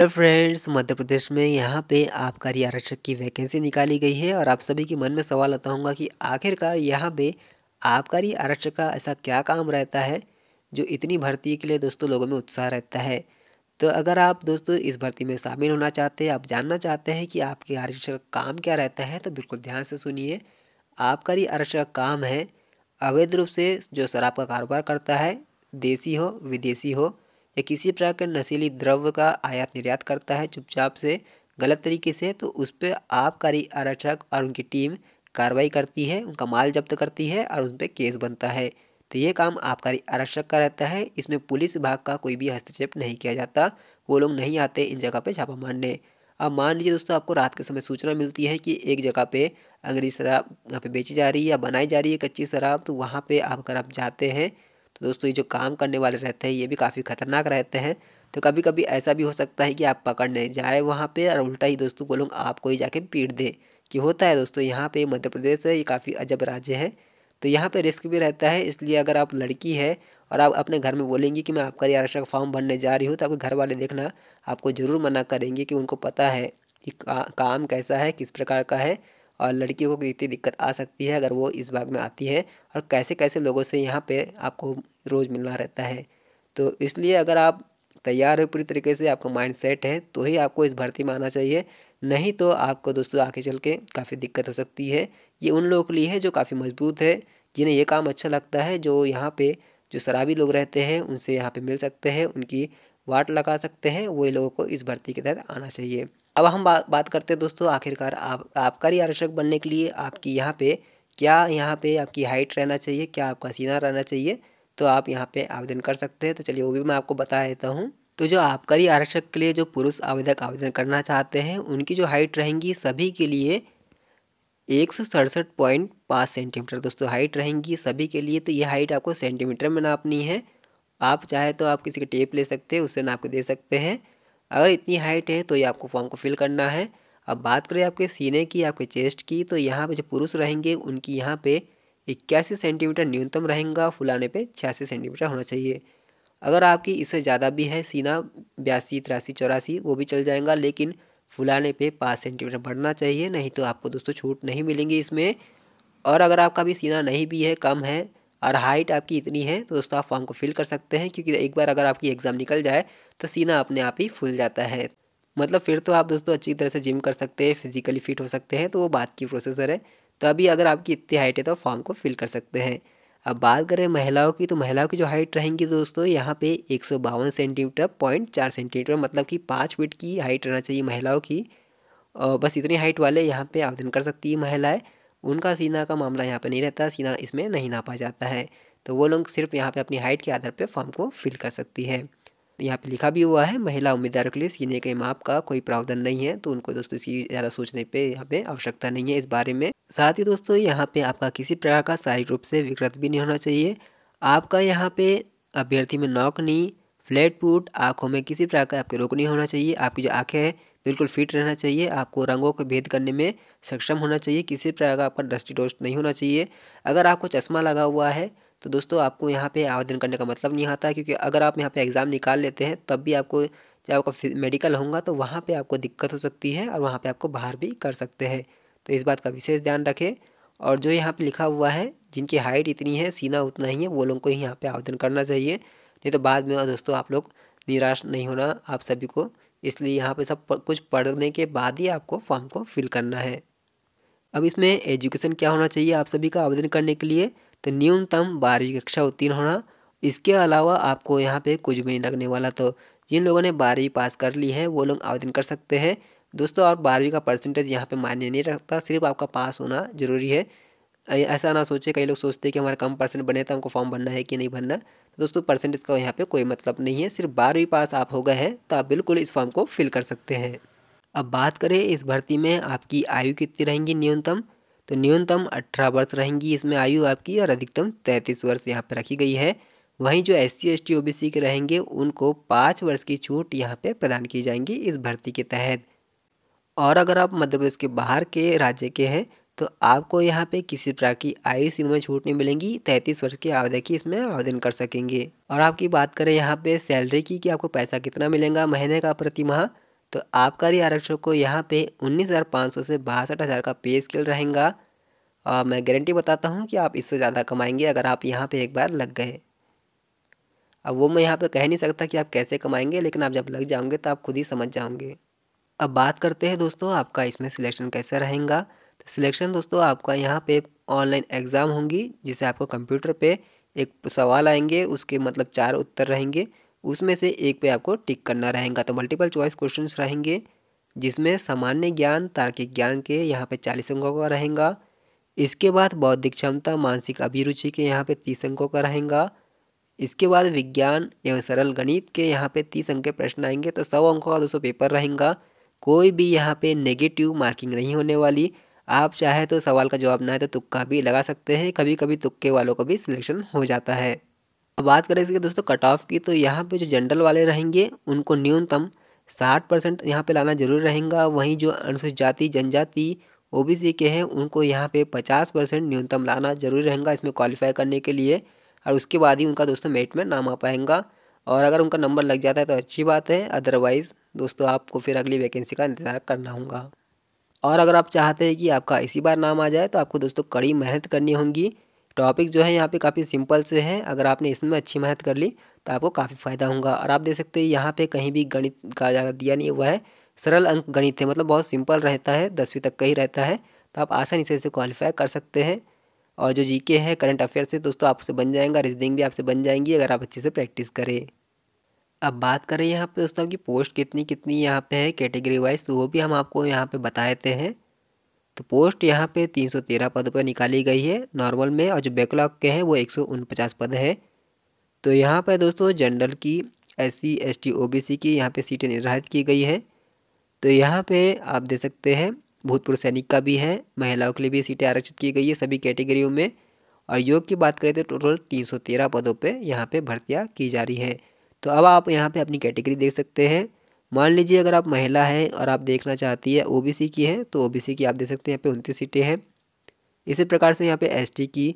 hello friends मध्य प्रदेश में यहाँ पे आबकारी आरक्षक की वैकेंसी निकाली गई है और आप सभी के मन में सवाल आता होगा कि आखिरकार यहाँ पे आबकारी आरक्षक का ऐसा क्या काम रहता है जो इतनी भर्ती के लिए दोस्तों लोगों में उत्साह रहता है तो अगर आप दोस्तों इस भर्ती में शामिल होना चाहते हैं आप जानना चाहते हैं कि आपके आरक्षक का काम क्या रहता है तो बिल्कुल ध्यान से सुनिए आबकारी आरक्षक का काम है अवैध रूप से जो शराब का कारोबार करता है देसी हो विदेशी हो या किसी प्रकार के नशीली द्रव्य का आयात निर्यात करता है चुपचाप से गलत तरीके से तो उस पर आबकारी आरक्षक और उनकी टीम कार्रवाई करती है उनका माल जब्त करती है और उन पर केस बनता है तो ये काम आबकारी आरक्षक का रहता है इसमें पुलिस विभाग का कोई भी हस्तक्षेप नहीं किया जाता वो लोग नहीं आते इन जगह पे छापा मारने अब मान लीजिए दोस्तों आपको रात के समय सूचना मिलती है कि एक जगह पे अंग्रेजी शराब यहाँ पे बेची जा रही है या बनाई जा रही है कच्ची शराब तो वहाँ पे आप अगर आप जाते हैं तो दोस्तों ये जो काम करने वाले रहते हैं ये भी काफ़ी खतरनाक रहते हैं तो कभी कभी ऐसा भी हो सकता है कि आप पकड़ने जाए वहाँ पे और उल्टा ही दोस्तों बोलूँ आपको ही जाके पीट दे कि होता है दोस्तों यहाँ पे मध्य प्रदेश है ये काफ़ी अजब राज्य है तो यहाँ पे रिस्क भी रहता है इसलिए अगर आप लड़की है और आप अपने घर में बोलेंगी कि मैं आपका ये आरक्षण फॉर्म भरने जा रही हूँ तो आपके घर वाले देखना आपको ज़रूर मना करेंगे कि उनको पता है कि का, काम कैसा है किस प्रकार का है और लड़कियों को कितनी दिक्कत आ सकती है अगर वो इस भाग में आती है और कैसे कैसे लोगों से यहाँ पे आपको रोज़ मिलना रहता है तो इसलिए अगर आप तैयार हो पूरी तरीके से आपका माइंड सेट है तो ही आपको इस भर्ती में आना चाहिए नहीं तो आपको दोस्तों आगे चल के काफ़ी दिक्कत हो सकती है ये उन लोगों के लिए है जो काफ़ी मजबूत है जिन्हें ये काम अच्छा लगता है जो यहाँ पे जो शराबी लोग रहते हैं उनसे यहाँ पे मिल सकते हैं उनकी वाट लगा सकते हैं वो लोगों को इस भर्ती के तहत आना चाहिए अब हम बा, बात करते हैं दोस्तों आखिरकार आप आबकारी आरक्षक बनने के लिए आपकी यहाँ पे क्या यहाँ पे आपकी हाइट रहना चाहिए क्या आपका सीना रहना चाहिए तो आप यहाँ पे आवेदन कर सकते हैं तो चलिए वो भी मैं आपको बता देता हूँ तो जो आबकारी आरक्षक के लिए जो पुरुष आवेदक आवेदन करना चाहते हैं उनकी जो हाइट रहेंगी सभी के लिए एक सौ सड़सठ पॉइंट पाँच सेंटीमीटर दोस्तों हाइट रहेंगी सभी के लिए तो ये हाइट आपको सेंटीमीटर में नापनी है आप चाहे तो आप किसी के टेप ले सकते हैं उससे नाप के दे सकते हैं अगर इतनी हाइट है तो ये आपको फॉर्म को फिल करना है अब बात करें आपके सीने की आपके चेस्ट की तो यहाँ पे जो पुरुष रहेंगे उनकी यहाँ पे इक्यासी सेंटीमीटर न्यूनतम रहेगा फुलाने पे छियासी सेंटीमीटर होना चाहिए अगर आपकी इससे ज़्यादा भी है सीना बयासी तिरासी चौरासी वो भी चल जाएगा लेकिन फुलाने पे पाँच सेंटीमीटर बढ़ना चाहिए नहीं तो आपको दोस्तों छूट नहीं मिलेंगी इसमें और अगर आपका भी सीना नहीं भी है कम है और हाइट आपकी इतनी है तो दोस्तों आप फॉर्म को फिल कर सकते हैं क्योंकि एक बार अगर आपकी एग्ज़ाम निकल जाए तो सीना अपने आप ही फूल जाता है मतलब फिर तो आप दोस्तों अच्छी तरह से जिम कर सकते हैं फिजिकली फिट हो सकते हैं तो वो बात की प्रोसेसर है तो अभी अगर आपकी इतनी हाइट है तो फॉर्म को फिल कर सकते हैं अब बात करें महिलाओं की तो महिलाओं की जो हाइट रहेंगी दोस्तों यहाँ पे एक सेंटीमीटर पॉइंट चार सेंटीमीटर मतलब कि पाँच फिट की हाइट रहना चाहिए महिलाओं की और बस इतनी हाइट वाले यहाँ पर आवेदन कर सकती है महिलाएँ उनका सीना का मामला यहाँ पर नहीं रहता सीना इसमें नहीं नापा जाता है तो वो लोग सिर्फ यहाँ पे अपनी हाइट के आधार पर फॉर्म को फिल कर सकती है यहाँ पे लिखा भी हुआ है महिला उम्मीदवारों के लिए सीने के माप का कोई प्रावधान नहीं है तो उनको दोस्तों इसकी ज़्यादा सोचने पे यहाँ पे आवश्यकता नहीं है इस बारे में साथ ही दोस्तों यहाँ पे आपका किसी प्रकार का शारीरिक रूप से विकृत भी नहीं होना चाहिए आपका यहाँ पे अभ्यर्थी में नहीं फ्लैट फूट आँखों में किसी प्रकार का आपके रोक नहीं होना चाहिए आपकी जो आँखें हैं बिल्कुल फिट रहना चाहिए आपको रंगों को भेद करने में सक्षम होना चाहिए किसी प्रकार का आपका डस्टी डोस्ट नहीं होना चाहिए अगर आपको चश्मा लगा हुआ है तो दोस्तों आपको यहाँ पे आवेदन करने का मतलब नहीं आता क्योंकि अगर आप यहाँ पे एग्ज़ाम निकाल लेते हैं तब भी आपको जब आपका मेडिकल होगा तो वहाँ पे आपको दिक्कत हो सकती है और वहाँ पे आपको बाहर भी कर सकते हैं तो इस बात का विशेष ध्यान रखें और जो यहाँ पे लिखा हुआ है जिनकी हाइट इतनी है सीना उतना ही है वो लोगों को ही यहाँ पर आवेदन करना चाहिए नहीं तो बाद में दोस्तों आप लोग निराश नहीं होना आप सभी को इसलिए यहाँ पर सब कुछ पढ़ने के बाद ही आपको फॉर्म को फिल करना है अब इसमें एजुकेशन क्या होना चाहिए आप सभी का आवेदन करने के लिए तो न्यूनतम बारहवीं कक्षा उत्तीर्ण होना इसके अलावा आपको यहाँ पे कुछ भी नहीं लगने वाला तो जिन लोगों ने बारहवीं पास कर ली है वो लोग आवेदन कर सकते हैं दोस्तों और बारहवीं का परसेंटेज यहाँ पे मान्य नहीं रखता सिर्फ आपका पास होना जरूरी है ऐसा ना सोचे कई लोग सोचते हैं कि हमारा कम परसेंट बने तो हमको फॉर्म भरना है कि नहीं भरना तो दोस्तों परसेंटेज का यहाँ पर कोई मतलब नहीं है सिर्फ बारहवीं पास आप हो गए हैं तो आप बिल्कुल इस फॉर्म को फिल कर सकते हैं अब बात करें इस भर्ती में आपकी आयु कितनी रहेंगी न्यूनतम तो न्यूनतम अठारह वर्ष रहेंगी इसमें आयु आपकी और अधिकतम तैंतीस वर्ष यहाँ पर रखी गई है वहीं जो S C S T O B C के रहेंगे उनको पाँच वर्ष की छूट यहाँ पे प्रदान की जाएंगी इस भर्ती के तहत और अगर आप मध्य प्रदेश के बाहर के राज्य के हैं तो आपको यहाँ पे किसी प्रकार की आयु सीमा में छूट नहीं मिलेंगी तैंतीस वर्ष के आवेदक ही इसमें आवेदन कर सकेंगे और आपकी बात करें यहाँ पे सैलरी की कि आपको पैसा कितना मिलेगा महीने का प्रति माह तो आबकारी आरक्षक को यहाँ पे उन्नीस हज़ार पाँच सौ से बासठ हज़ार का पे स्केल रहेगा और मैं गारंटी बताता हूँ कि आप इससे ज़्यादा कमाएंगे अगर आप यहाँ पे एक बार लग गए अब वो मैं यहाँ पे कह नहीं सकता कि आप कैसे कमाएंगे लेकिन आप जब लग जाओगे तो आप खुद ही समझ जाओगे अब बात करते हैं दोस्तों आपका इसमें सिलेक्शन कैसे रहेगा तो सिलेक्शन दोस्तों आपका यहाँ पे ऑनलाइन एग्ज़ाम होंगी जिसे आपको कंप्यूटर पर एक सवाल आएंगे उसके मतलब चार उत्तर रहेंगे उसमें से एक पे आपको टिक करना रहेगा तो मल्टीपल चॉइस क्वेश्चन रहेंगे जिसमें सामान्य ज्ञान तार्किक ज्ञान के यहाँ पे चालीस अंकों का रहेगा इसके बाद बौद्धिक क्षमता मानसिक अभिरुचि के यहाँ पे तीस अंकों का रहेगा इसके बाद विज्ञान एवं सरल गणित के यहाँ पे तीस अंक के प्रश्न आएंगे तो सौ अंकों का दोस्तों पेपर रहेगा कोई भी यहाँ पे नेगेटिव मार्किंग नहीं होने वाली आप चाहे तो सवाल का जवाब ना है तो तुक्का भी लगा सकते हैं कभी कभी तुक्के वालों का भी सिलेक्शन हो जाता है बात करें इसके दोस्तों कट ऑफ की तो यहाँ पे जो जनरल वाले रहेंगे उनको न्यूनतम साठ परसेंट यहाँ पर लाना जरूर रहेगा वहीं जो अनुसूचित जाति जनजाति ओबीसी के हैं उनको यहाँ पे पचास परसेंट न्यूनतम लाना जरूर रहेगा इसमें क्वालिफाई करने के लिए और उसके बाद ही उनका दोस्तों मेट में नाम आ पाएगा और अगर उनका नंबर लग जाता है तो अच्छी बात है अदरवाइज़ दोस्तों आपको फिर अगली वैकेंसी का इंतज़ार करना होगा और अगर आप चाहते हैं कि आपका इसी बार नाम आ जाए तो आपको दोस्तों कड़ी मेहनत करनी होगी टॉपिक जो है यहाँ पे काफ़ी सिंपल से है अगर आपने इसमें अच्छी मेहनत कर ली तो आपको काफ़ी फ़ायदा होगा और आप देख सकते हैं यहाँ पे कहीं भी गणित का ज़्यादा दिया नहीं हुआ है सरल अंक गणित है मतलब बहुत सिंपल रहता है दसवीं तक का ही रहता है तो आप आसानी से इसे क्वालिफाई कर सकते हैं और जो के है करंट अफेयर से दोस्तों आपसे बन जाएगा रीजनिंग भी आपसे बन जाएंगी अगर आप अच्छे से प्रैक्टिस करें अब बात करें यहाँ पे दोस्तों की पोस्ट कितनी कितनी यहाँ पे है कैटेगरी वाइज तो वो भी हम आपको यहाँ पे बताए थे हैं तो पोस्ट यहाँ पे 313 पद पर निकाली गई है नॉर्मल में और जो बैकलॉग के हैं वो एक पद है तो यहाँ पर दोस्तों जनरल की S C S T O B C की यहाँ पर सीटें निर्धारित की गई है तो यहाँ पर आप दे सकते हैं भूतपूर्व सैनिक का भी है महिलाओं के लिए भी सीटें आरक्षित की गई है सभी कैटेगरियों में और योग की बात करें तो टोटल 313 पदों पे यहाँ पे भर्तियाँ की जा रही है तो अब आप यहाँ पे अपनी कैटेगरी देख सकते हैं मान लीजिए अगर आप महिला हैं और आप देखना चाहती है ओबीसी की है तो ओबीसी की आप देख सकते हैं यहाँ पे उनतीस सीटें हैं इसी प्रकार से यहाँ पे एसटी की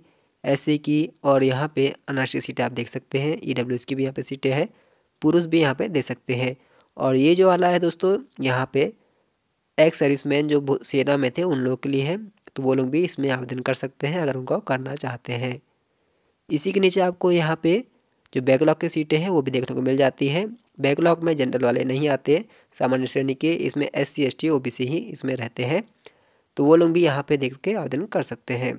एससी की और यहाँ पे अनारक्षित सीटें आप देख सकते हैं ई e की भी यहाँ पे सीटें हैं पुरुष भी यहाँ पे दे सकते हैं और ये जो वाला है दोस्तों यहाँ पे एक्स सर्विसमैन जो सेना में थे उन लोगों के लिए है तो वो लोग भी इसमें आवेदन कर सकते हैं अगर उनको करना चाहते हैं इसी के नीचे आपको यहाँ पे जो बैकलॉग की सीटें हैं वो भी देखने को मिल जाती हैं बैकलॉग में जनरल वाले नहीं आते सामान्य श्रेणी के इसमें S C S T O B C ही इसमें रहते हैं तो वो लोग भी यहाँ पे देख के आवेदन कर सकते हैं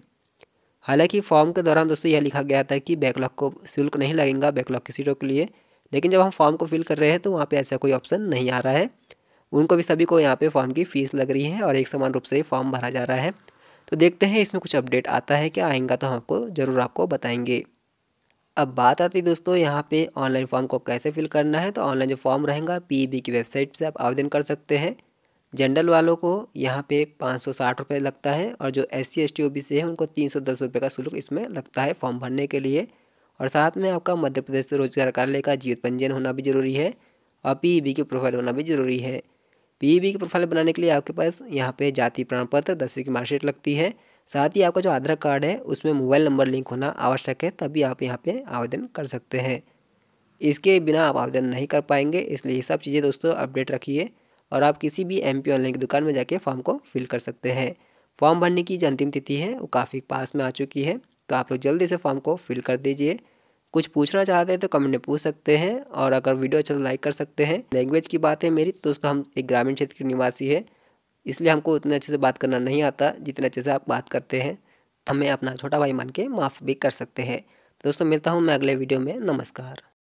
हालांकि फॉर्म के दौरान दोस्तों यह लिखा गया था कि बैकलॉग को शुल्क नहीं लगेगा बैकलॉग की सीटों के लिए लेकिन जब हम फॉर्म को फिल कर रहे हैं तो वहाँ पर ऐसा कोई ऑप्शन नहीं आ रहा है उनको भी सभी को यहाँ पर फॉर्म की फ़ीस लग रही है और एक समान रूप से फॉर्म भरा जा रहा है तो देखते हैं इसमें कुछ अपडेट आता है क्या आएगा तो हम आपको ज़रूर आपको बताएंगे अब बात आती है दोस्तों यहाँ पे ऑनलाइन फॉर्म को कैसे फिल करना है तो ऑनलाइन जो फॉर्म रहेगा पी की वेबसाइट से आप आवेदन कर सकते हैं जनरल वालों को यहाँ पे पाँच सौ साठ रुपये लगता है और जो S C S T O B है उनको तीन सौ दस रुपये का शुल्क इसमें लगता है फॉर्म भरने के लिए और साथ में आपका मध्य प्रदेश से रोजगार कार्यालय का जीवित पंजीयन होना भी जरूरी है और पीईबी की प्रोफाइल होना भी जरूरी है पीईबी की प्रोफाइल बनाने के लिए आपके पास यहाँ पे जाति प्रमाण पत्र दसवीं की मार्कशीट लगती है साथ ही आपका जो आधार कार्ड है उसमें मोबाइल नंबर लिंक होना आवश्यक है तभी आप यहाँ पे आवेदन कर सकते हैं इसके बिना आप आवेदन नहीं कर पाएंगे इसलिए सब चीज़ें दोस्तों अपडेट रखिए और आप किसी भी एम पी ऑनलाइन की दुकान में जाके फॉर्म को फिल कर सकते हैं फॉर्म भरने की जो अंतिम तिथि है वो काफ़ी पास में आ चुकी है तो आप लोग जल्दी से फॉर्म को फिल कर दीजिए कुछ पूछना चाहते हैं तो कमेंट में पूछ सकते हैं और अगर वीडियो अच्छा तो लाइक कर सकते हैं लैंग्वेज की बात है मेरी तो दोस्तों हम एक ग्रामीण क्षेत्र के निवासी है इसलिए हमको उतने अच्छे से बात करना नहीं आता जितने अच्छे से आप बात करते हैं तो हमें अपना छोटा भाई मान के माफ़ भी कर सकते हैं दोस्तों मिलता हूँ मैं अगले वीडियो में नमस्कार